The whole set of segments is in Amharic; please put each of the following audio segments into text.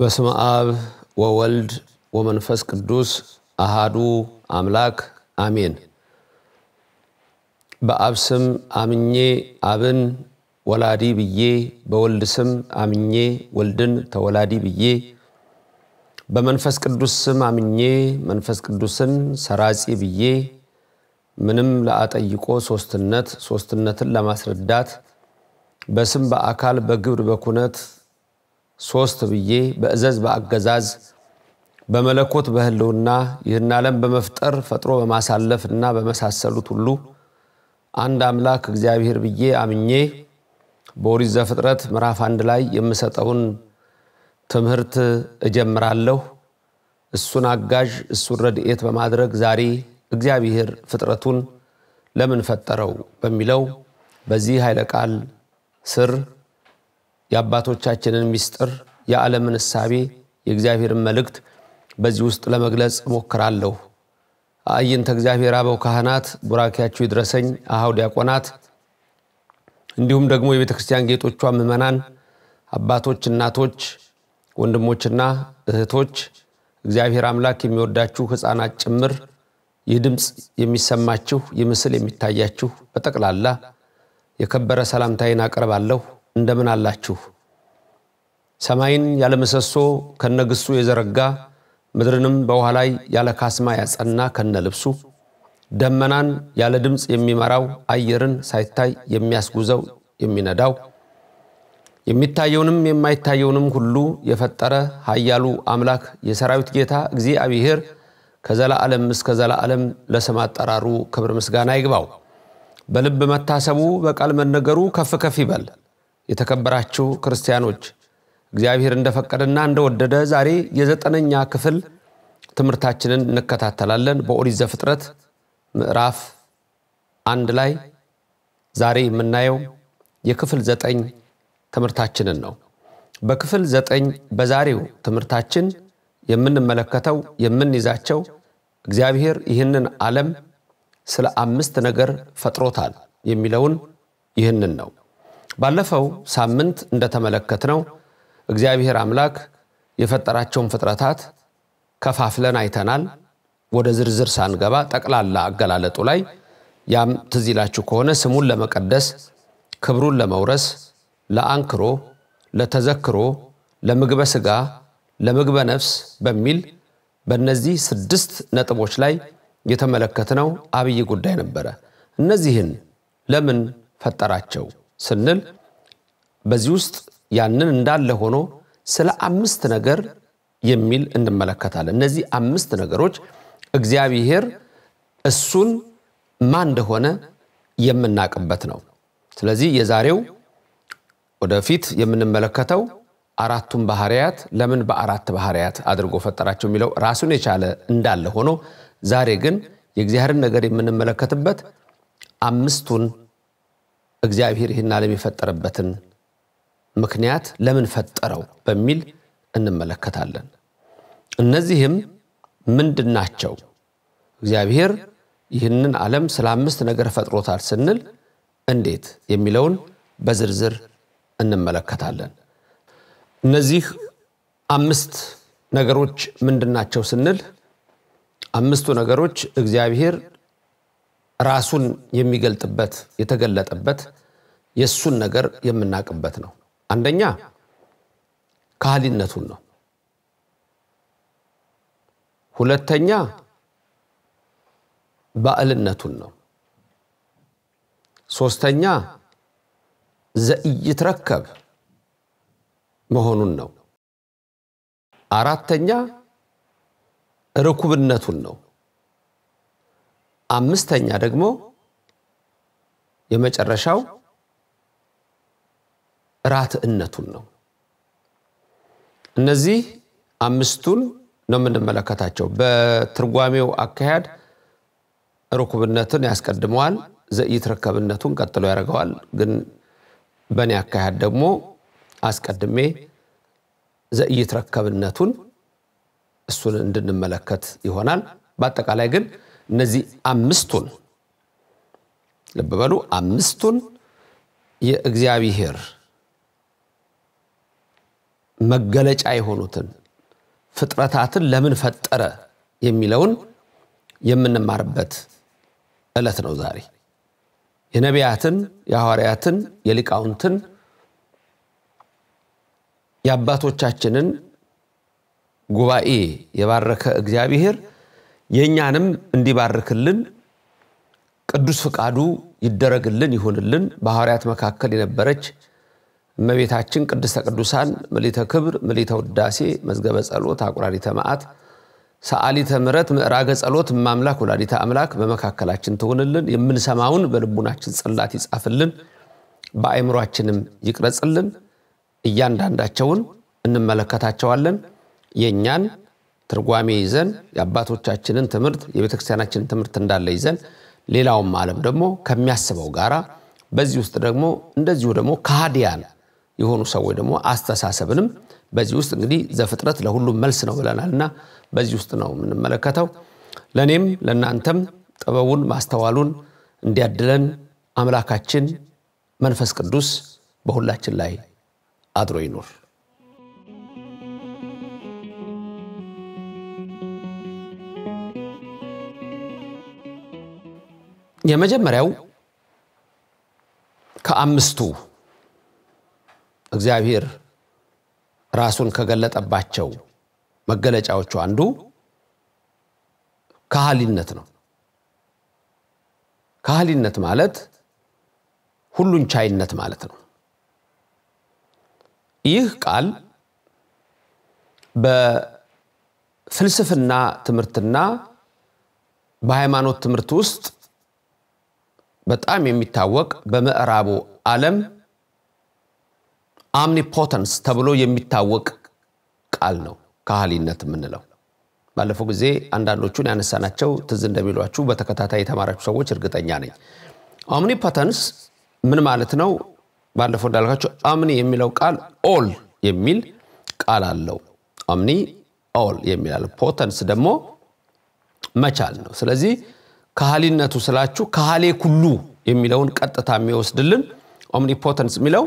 በስመ አብ ወወልድ ወመንፈስ ቅዱስ አሃዱ አምላክ አሜን። በአብ ስም አምኜ አብን ወላዲ ብዬ በወልድ ስም አምኜ ወልድን ተወላዲ ብዬ በመንፈስ ቅዱስ ስም አምኜ መንፈስ ቅዱስን ሰራጺ ብዬ ምንም ለአጠይቆ ሶስትነት ሶስትነትን ለማስረዳት በስም በአካል በግብር በኩነት ሶስት ብዬ በእዘዝ በአገዛዝ በመለኮት በህልውና ይህን ዓለም በመፍጠር ፈጥሮ በማሳለፍ እና በመሳሰሉት ሁሉ አንድ አምላክ እግዚአብሔር ብዬ አምኜ በኦሪት ዘፍጥረት ምዕራፍ አንድ ላይ የምሰጠውን ትምህርት እጀምራለሁ። እሱን አጋዥ እሱን ረድኤት በማድረግ ዛሬ እግዚአብሔር ፍጥረቱን ለምን ፈጠረው በሚለው በዚህ ኃይለ ቃል ስር የአባቶቻችንን ምስጢር፣ የዓለምን እሳቤ፣ የእግዚአብሔርን መልእክት በዚህ ውስጥ ለመግለጽ እሞክራለሁ። አዕይንተ እግዚአብሔር አበው ካህናት ቡራኪያችሁ ይድረሰኝ። አሃው ዲያቆናት እንዲሁም ደግሞ የቤተ ክርስቲያን ጌጦቿ ምዕመናን አባቶች፣ እናቶች፣ ወንድሞችና እህቶች እግዚአብሔር አምላክ የሚወዳችሁ ህፃናት ጭምር ይህ ድምፅ የሚሰማችሁ ይህ ምስል የሚታያችሁ በጠቅላላ የከበረ ሰላምታይን አቀርባለሁ። እንደምን አላችሁ? ሰማይን ያለምሰሶ ከነግሱ የዘረጋ ምድርንም በውሃ ላይ ያለ ካስማ ያጸና ከነ ልብሱ ደመናን ያለ ድምፅ የሚመራው፣ አየርን ሳይታይ የሚያስጉዘው የሚነዳው፣ የሚታየውንም የማይታየውንም ሁሉ የፈጠረ ሀያሉ አምላክ የሰራዊት ጌታ እግዚአብሔር ከዘላዓለም እስከ ዘላዓለም ለስም አጠራሩ ክብር ምስጋና ይግባው። በልብ መታሰቡ በቃል መነገሩ ከፍ ከፍ ይበል። የተከበራችሁ ክርስቲያኖች እግዚአብሔር እንደፈቀደና እንደወደደ ዛሬ የዘጠነኛ ክፍል ትምህርታችንን እንከታተላለን። በኦሪዘ ፍጥረት። ምዕራፍ አንድ ላይ ዛሬ የምናየው የክፍል ዘጠኝ ትምህርታችንን ነው። በክፍል ዘጠኝ በዛሬው ትምህርታችን የምንመለከተው የምንይዛቸው እግዚአብሔር ይህንን ዓለም ስለ አምስት ነገር ፈጥሮታል የሚለውን ይህንን ነው። ባለፈው ሳምንት እንደተመለከት ነው እግዚአብሔር አምላክ የፈጠራቸውን ፍጥረታት ከፋፍለን አይተናል። ወደ ዝርዝር ሳንገባ ጠቅላላ አገላለጡ ላይ ያም ትዚላችሁ ከሆነ ስሙን ለመቀደስ፣ ክብሩን ለመውረስ፣ ለአንክሮ፣ ለተዘክሮ፣ ለምግበ ስጋ ለምግበ ነፍስ በሚል በእነዚህ ስድስት ነጥቦች ላይ የተመለከትነው አብይ ጉዳይ ነበረ። እነዚህን ለምን ፈጠራቸው ስንል በዚህ ውስጥ ያንን እንዳለ ሆኖ ስለ አምስት ነገር የሚል እንመለከታለን። እነዚህ አምስት ነገሮች እግዚአብሔር እሱን ማን እንደሆነ የምናቅበት ነው። ስለዚህ የዛሬው ወደፊት የምንመለከተው አራቱን ባህርያት ለምን በአራት ባህርያት አድርጎ ፈጠራቸው የሚለው ራሱን የቻለ እንዳለ ሆኖ ዛሬ ግን የእግዚአብሔርን ነገር የምንመለከትበት አምስቱን እግዚአብሔር ይህን ዓለም የፈጠረበትን ምክንያት ለምን ፈጠረው በሚል እንመለከታለን። እነዚህም ምንድን ናቸው? እግዚአብሔር ይህንን ዓለም ስለ አምስት ነገር ፈጥሮታል ስንል እንዴት የሚለውን በዝርዝር እንመለከታለን። እነዚህ አምስት ነገሮች ምንድን ናቸው ስንል አምስቱ ነገሮች እግዚአብሔር ራሱን የሚገልጥበት የተገለጠበት የእሱን ነገር የምናውቅበት ነው። አንደኛ ካህሊነቱን ነው። ሁለተኛ ባዕልነቱን ነው። ሶስተኛ ረከብ መሆኑን ነው። አራተኛ ርኩብነቱን ነው። አምስተኛ ደግሞ የመጨረሻው ራትዕነቱን ነው። እነዚህ አምስቱን ነው የምንመለከታቸው። በትርጓሜው አካሄድ ርኩብነትን ያስቀድመዋል፣ ዘኢትረከብነቱን ቀጥሎ ያደርገዋል። ግን በእኔ አካሄድ ደግሞ አስቀድሜ ረከብነቱን እሱን እንድንመለከት ይሆናል። በአጠቃላይ ግን እነዚህ አምስቱን ልብ በሉ፣ አምስቱን የእግዚአብሔር መገለጫ የሆኑትን ፍጥረታትን ለምን ፈጠረ የሚለውን የምንማርበት ዕለት ነው ዛሬ። የነቢያትን፣ የሐዋርያትን፣ የሊቃውንትን፣ የአባቶቻችንን ጉባኤ የባረከ እግዚአብሔር የእኛንም እንዲባርክልን ቅዱስ ፍቃዱ ይደረግልን ይሁንልን። በሐዋርያት መካከል የነበረች እመቤታችን ቅድስተ ቅዱሳን ምሊተ ክብር ምሊተ ውዳሴ መዝገበ ጸሎት አቁራሪተ መዓት ሰዓሊተ ምሕረት ምዕራገ ጸሎት ማምላክ ወላዲተ አምላክ በመካከላችን ትሆንልን። የምንሰማውን በልቡናችን ጽላት ይጻፍልን፣ በአእምሯችንም ይቅረጽልን። እያንዳንዳቸውን እንመለከታቸዋለን። የእኛን ትርጓሜ ይዘን የአባቶቻችንን ትምህርት የቤተክርስቲያናችን ትምህርት እንዳለ ይዘን ሌላውም ዓለም ደግሞ ከሚያስበው ጋራ በዚህ ውስጥ ደግሞ እንደዚሁ ደግሞ ከሃዲያን የሆኑ ሰዎች ደግሞ አስተሳሰብንም በዚህ ውስጥ እንግዲህ ዘፍጥረት ለሁሉም መልስ ነው ብለናል እና በዚህ ውስጥ ነው የምንመለከተው ለእኔም ለእናንተም ጥበቡን ማስተዋሉን እንዲያድለን አምላካችን መንፈስ ቅዱስ በሁላችን ላይ አድሮ ይኑር የመጀመሪያው ከአምስቱ እግዚአብሔር ራሱን ከገለጠባቸው መገለጫዎቹ አንዱ ካህሊነት ነው። ካህሊነት ማለት ሁሉን ቻይነት ማለት ነው። ይህ ቃል በፍልስፍና ትምህርትና በሃይማኖት ትምህርት ውስጥ በጣም የሚታወቅ በምዕራቡ ዓለም አምኒፖተንስ ተብሎ የሚታወቅ ቃል ነው ካህሊነት የምንለው ባለፈው ጊዜ አንዳንዶቹን ያነሳናቸው ትዝ እንደሚሏችሁ በተከታታይ የተማራችሁ ሰዎች እርግጠኛ ነኝ ኦምኒፖተንስ ምን ማለት ነው ባለፈው እንዳልካቸው ኦምኒ የሚለው ቃል ኦል የሚል ቃል አለው ኦምኒ ኦል የሚላል ፖተንስ ደግሞ መቻል ነው ስለዚህ ካህሊነቱ ስላችሁ ካህሌ ኩሉ የሚለውን ቀጥታ የሚወስድልን ኦምኒፖተንስ የሚለው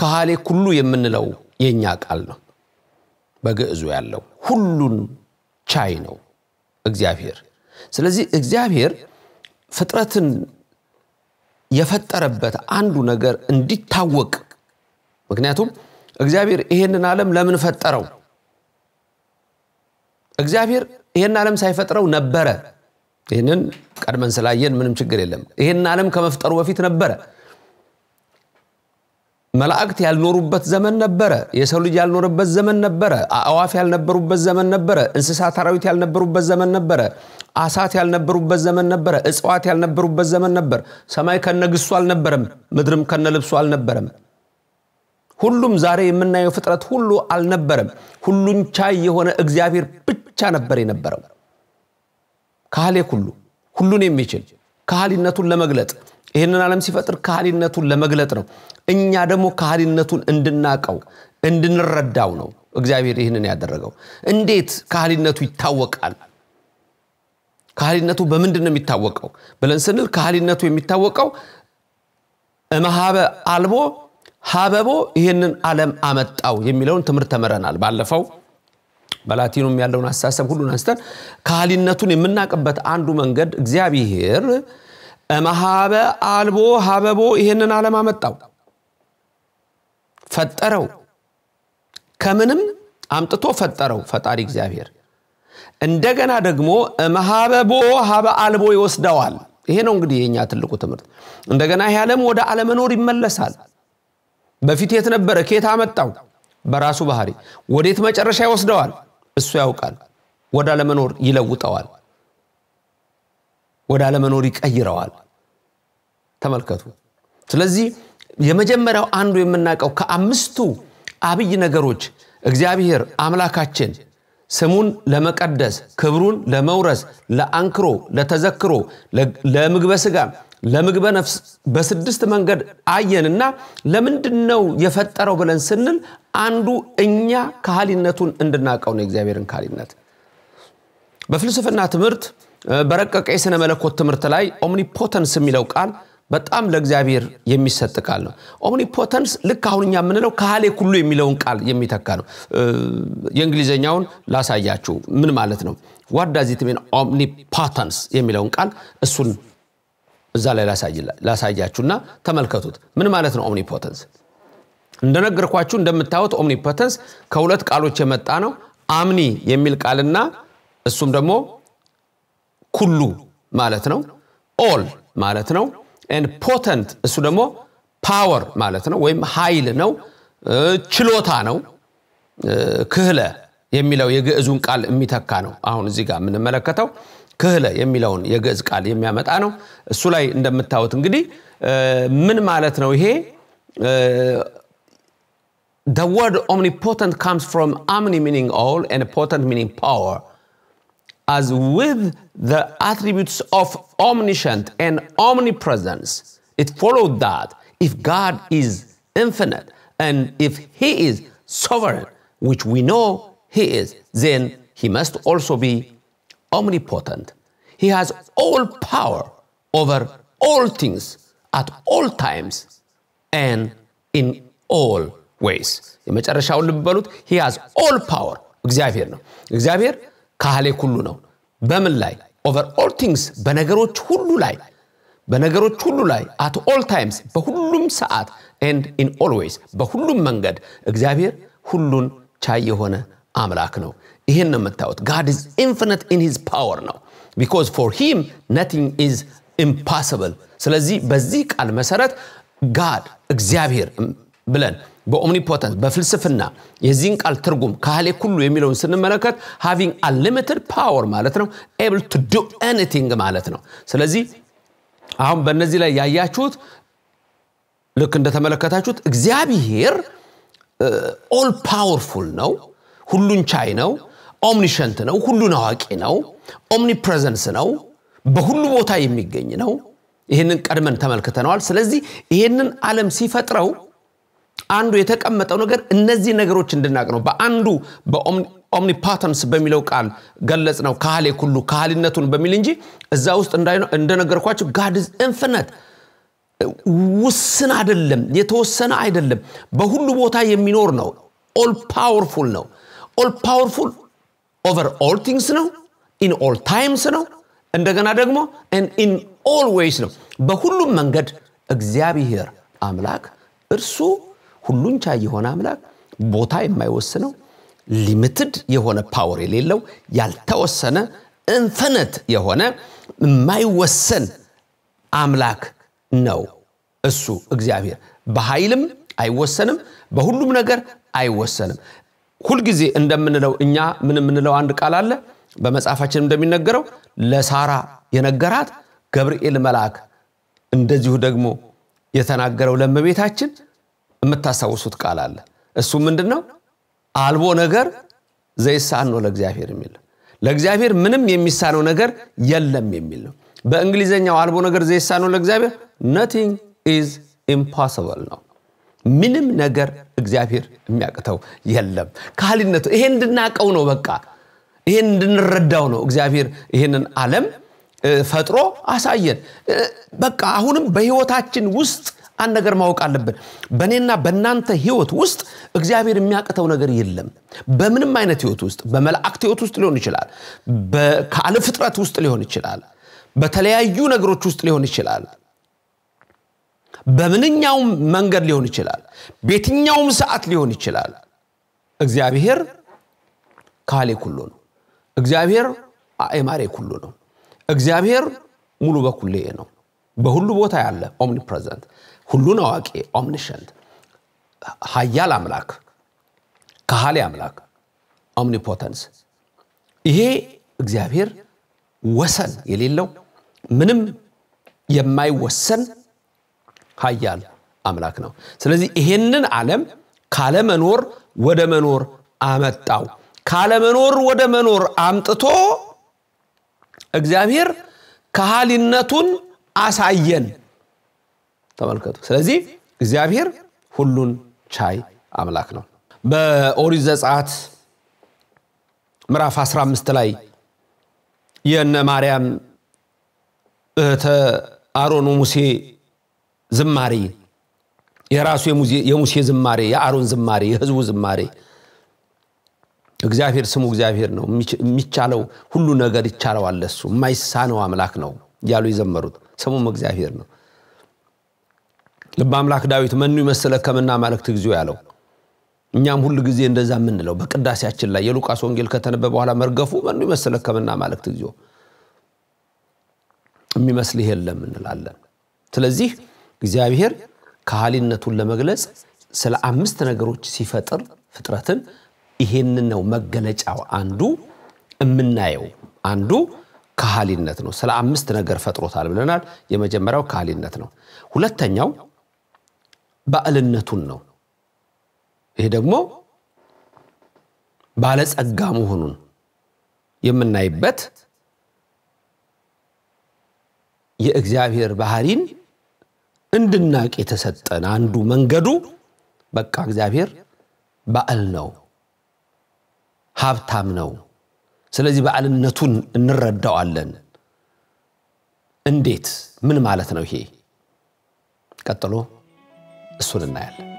ከሃሌ ኩሉ የምንለው የእኛ ቃል ነው። በግዕዙ ያለው ሁሉን ቻይ ነው እግዚአብሔር። ስለዚህ እግዚአብሔር ፍጥረትን የፈጠረበት አንዱ ነገር እንዲታወቅ፣ ምክንያቱም እግዚአብሔር ይሄንን ዓለም ለምን ፈጠረው? እግዚአብሔር ይሄን ዓለም ሳይፈጥረው ነበረ። ይህንን ቀድመን ስላየን ምንም ችግር የለም። ይሄን ዓለም ከመፍጠሩ በፊት ነበረ። መላእክት ያልኖሩበት ዘመን ነበረ። የሰው ልጅ ያልኖረበት ዘመን ነበረ። አእዋፍ ያልነበሩበት ዘመን ነበረ። እንስሳት አራዊት ያልነበሩበት ዘመን ነበረ። አሳት ያልነበሩበት ዘመን ነበረ። እጽዋት ያልነበሩበት ዘመን ነበር። ሰማይ ከነ ግሱ አልነበረም። ምድርም ከነ ልብሱ አልነበረም። ሁሉም ዛሬ የምናየው ፍጥረት ሁሉ አልነበረም። ሁሉን ቻይ የሆነ እግዚአብሔር ብቻ ነበር የነበረው። ካህሌ ሁሉ ሁሉን የሚችል ካህሊነቱን ለመግለጥ ይህንን ዓለም ሲፈጥር ካህሊነቱን ለመግለጥ ነው። እኛ ደግሞ ካህሊነቱን እንድናቀው እንድንረዳው ነው እግዚአብሔር ይህንን ያደረገው። እንዴት ካህሊነቱ ይታወቃል? ካህሊነቱ በምንድን ነው የሚታወቀው ብለን ስንል ካህሊነቱ የሚታወቀው እመሃበ አልቦ ሀበቦ ይህንን ዓለም አመጣው የሚለውን ትምህርት ተምረናል ባለፈው በላቲኑም ያለውን አስተሳሰብ ሁሉን አንስተን ካህሊነቱን የምናቅበት አንዱ መንገድ እግዚአብሔር እመሃበ አልቦ ሀበቦ ይህንን ዓለም አመጣው፣ ፈጠረው። ከምንም አምጥቶ ፈጠረው ፈጣሪ እግዚአብሔር። እንደገና ደግሞ እመሃበቦ ሀበ አልቦ ይወስደዋል። ይሄ ነው እንግዲህ የኛ ትልቁ ትምህርት። እንደገና ይህ ዓለም ወደ አለመኖር ይመለሳል። በፊት የት ነበረ? ኬት አመጣው? በራሱ ባህሪ ወዴት መጨረሻ ይወስደዋል? እሱ ያውቃል። ወደ አለመኖር ይለውጠዋል። ወደ አለመኖር ይቀይረዋል ተመልከቱ ስለዚህ የመጀመሪያው አንዱ የምናውቀው ከአምስቱ አብይ ነገሮች እግዚአብሔር አምላካችን ስሙን ለመቀደስ ክብሩን ለመውረስ ለአንክሮ ለተዘክሮ ለምግበ ስጋ ለምግበ ነፍስ በስድስት መንገድ አየንና ለምንድን ነው የፈጠረው ብለን ስንል አንዱ እኛ ካህሊነቱን እንድናቀው ነው የእግዚአብሔርን ካህሊነት በፍልስፍና ትምህርት በረቀቀ የሥነ መለኮት ትምህርት ላይ ኦምኒፖተንስ የሚለው ቃል በጣም ለእግዚአብሔር የሚሰጥ ቃል ነው ኦምኒፖተንስ ልክ አሁን እኛ የምንለው ካህሌ ሁሉ የሚለውን ቃል የሚተካ ነው የእንግሊዝኛውን ላሳያችሁ ምን ማለት ነው ዋዳዚት ሚን ኦምኒፖተንስ የሚለውን ቃል እሱን እዛ ላይ እና ተመልከቱት ምን ማለት ነው ኦምኒፖተንስ እንደነገርኳችሁ እንደምታዩት ኦምኒፖተንስ ከሁለት ቃሎች የመጣ ነው አምኒ የሚል ቃልና እሱም ደግሞ ኩሉ ማለት ነው። ኦል ማለት ነው። ኤንድ ፖተንት እሱ ደግሞ ፓወር ማለት ነው፣ ወይም ሀይል ነው፣ ችሎታ ነው። ክህለ የሚለው የግዕዙን ቃል የሚተካ ነው። አሁን እዚህ ጋር የምንመለከተው ክህለ የሚለውን የግዕዝ ቃል የሚያመጣ ነው። እሱ ላይ እንደምታዩት እንግዲህ ምን ማለት ነው ይሄ ወርድ word omnipotent comes from omni meaning all and as with the attributes of omniscient and omnipresence, it followed that if God is infinite and if He is sovereign, which we know He is, then He must also be omnipotent. He has all power over all things at all times and in all ways. He has all power. እግዚአብሔር ነው። እግዚአብሔር ካህሌ ሁሉ ነው። በምን ላይ ኦቨር ኦል ቲንግስ፣ በነገሮች ሁሉ ላይ በነገሮች ሁሉ ላይ አት ኦል ታይምስ፣ በሁሉም ሰዓት ኤንድ ኢን ኦልዌይስ፣ በሁሉም መንገድ እግዚአብሔር ሁሉን ቻይ የሆነ አምላክ ነው። ይህን ነው የምታዩት። ጋድ ኢዝ ኢንፊኒት ኢን ሂዝ ፓወር ነው። ቢኮዝ ፎር ሂም ነቲንግ ኢዝ ኢምፓስብል። ስለዚህ በዚህ ቃል መሰረት ጋድ እግዚአብሔር ብለን በኦምኒፖተንስ በፍልስፍና የዚህን ቃል ትርጉም ካህሌ ሁሉ የሚለውን ስንመለከት ሃቪንግ አንሊሚትድ ፓወር ማለት ነው። ኤብል ቱ ዱ ኤኒቲንግ ማለት ነው። ስለዚህ አሁን በእነዚህ ላይ ያያችሁት ልክ እንደተመለከታችሁት እግዚአብሔር ኦል ፓወርፉል ነው፣ ሁሉን ቻይ ነው፣ ኦምኒሸንት ነው፣ ሁሉን አዋቂ ነው፣ ኦምኒፕሬዘንስ ነው፣ በሁሉ ቦታ የሚገኝ ነው። ይህንን ቀድመን ተመልክተነዋል። ስለዚህ ይህንን ዓለም ሲፈጥረው አንዱ የተቀመጠው ነገር እነዚህ ነገሮች እንድናቅ ነው በአንዱ ኦምኒፓተንስ በሚለው ቃል ገለጽ ነው ካህሌ ኩሉ ካህሊነቱን በሚል እንጂ እዛ ውስጥ እንደነገርኳቸው ጋድዝ ኢንፍነት ውስን አይደለም የተወሰነ አይደለም በሁሉ ቦታ የሚኖር ነው ኦል ፓወርፉል ነው ኦል ፓወርፉል ኦቨር ኦል ቲንግስ ነው ኢን ኦል ታይምስ ነው እንደገና ደግሞ ኢን ኦል ዌይስ ነው በሁሉም መንገድ እግዚአብሔር አምላክ እርሱ ሁሉን ቻይ የሆነ አምላክ ቦታ የማይወስነው ሊሚትድ የሆነ ፓወር የሌለው ያልተወሰነ እንፈነት የሆነ የማይወሰን አምላክ ነው እሱ እግዚአብሔር በኃይልም አይወሰንም በሁሉም ነገር አይወሰንም ሁልጊዜ እንደምንለው እኛ ምን የምንለው አንድ ቃል አለ በመጽሐፋችን እንደሚነገረው ለሳራ የነገራት ገብርኤል መልአክ እንደዚሁ ደግሞ የተናገረው ለመቤታችን የምታስታውሱት ቃል አለ። እሱ ምንድን ነው? አልቦ ነገር ዘይሳን ነው ለእግዚአብሔር የሚል ለእግዚአብሔር ምንም የሚሳነው ነገር የለም የሚል ነው። በእንግሊዝኛው አልቦ ነገር ዘይሳን ነው ለእግዚአብሔር ነቲንግ ኢዝ ኢምፖስብል ነው። ምንም ነገር እግዚአብሔር የሚያቅተው የለም። ካህሊነቱ ይሄን እንድናቀው ነው። በቃ ይሄን እንድንረዳው ነው። እግዚአብሔር ይሄንን ዓለም ፈጥሮ አሳየን። በቃ አሁንም በህይወታችን ውስጥ አንድ ነገር ማወቅ አለብን። በእኔና በእናንተ ህይወት ውስጥ እግዚአብሔር የሚያቅተው ነገር የለም። በምንም አይነት ህይወት ውስጥ በመላእክት ህይወት ውስጥ ሊሆን ይችላል። ከአለ ፍጥረት ውስጥ ሊሆን ይችላል። በተለያዩ ነገሮች ውስጥ ሊሆን ይችላል። በምንኛውም መንገድ ሊሆን ይችላል። በየትኛውም ሰዓት ሊሆን ይችላል። እግዚአብሔር ካሌ ኩሎ ነው። እግዚአብሔር አእማሬ ኩሉ ነው። እግዚአብሔር ሙሉ በኩሌ ነው። በሁሉ ቦታ ያለ ኦምኒፕሬዘንት ሁሉን አዋቂ ኦምኒሸንት ሀያል አምላክ ከሃሊ አምላክ ኦምኒፖተንስ ይሄ እግዚአብሔር ወሰን የሌለው ምንም የማይወሰን ሀያል አምላክ ነው ስለዚህ ይሄንን ዓለም ካለመኖር ወደ መኖር አመጣው ካለመኖር ወደ መኖር አምጥቶ እግዚአብሔር ከሃሊነቱን አሳየን ተመልከቱ። ስለዚህ እግዚአብሔር ሁሉን ቻይ አምላክ ነው። በኦሪት ዘጸአት ምዕራፍ 15 ላይ የእነ ማርያም እህተ አሮኑ ሙሴ ዝማሬ የራሱ የሙሴ ዝማሬ፣ የአሮን ዝማሬ፣ የህዝቡ ዝማሬ እግዚአብሔር ስሙ እግዚአብሔር ነው፣ የሚቻለው ሁሉ ነገር ይቻለዋል፣ እሱ የማይሳነው አምላክ ነው እያሉ የዘመሩት ስሙም እግዚአብሔር ነው። ልብ አምላክ ዳዊት መኑ ከምና ማለክት ጊዜው ያለው እኛም ሁል ጊዜ እንደዛ የምንለው በቅዳሴያችን ላይ የሉቃስ ወንጌል ከተነበ በኋላ መርገፉ መኑ ከምና ማለክት ጊዜው የሚመስልህ የለም እንላለን። ስለዚህ እግዚአብሔር ከሃሊነቱን ለመግለጽ ስለ አምስት ነገሮች ሲፈጥር ፍጥረትን ይሄን ነው መገለጫው። አንዱ የምናየው አንዱ ከሃሊነት ነው። ስለ አምስት ነገር ፈጥሮታል ብለናል። የመጀመሪያው ከሃሊነት ነው። ሁለተኛው ባዕልነቱን ነው። ይሄ ደግሞ ባለጸጋ መሆኑን የምናይበት የእግዚአብሔር ባህሪን እንድናቅ የተሰጠን አንዱ መንገዱ በቃ እግዚአብሔር በአል ነው፣ ሀብታም ነው። ስለዚህ በዓልነቱን እንረዳዋለን። እንዴት? ምን ማለት ነው ይሄ? ቀጥሎ እሱን እናያለን።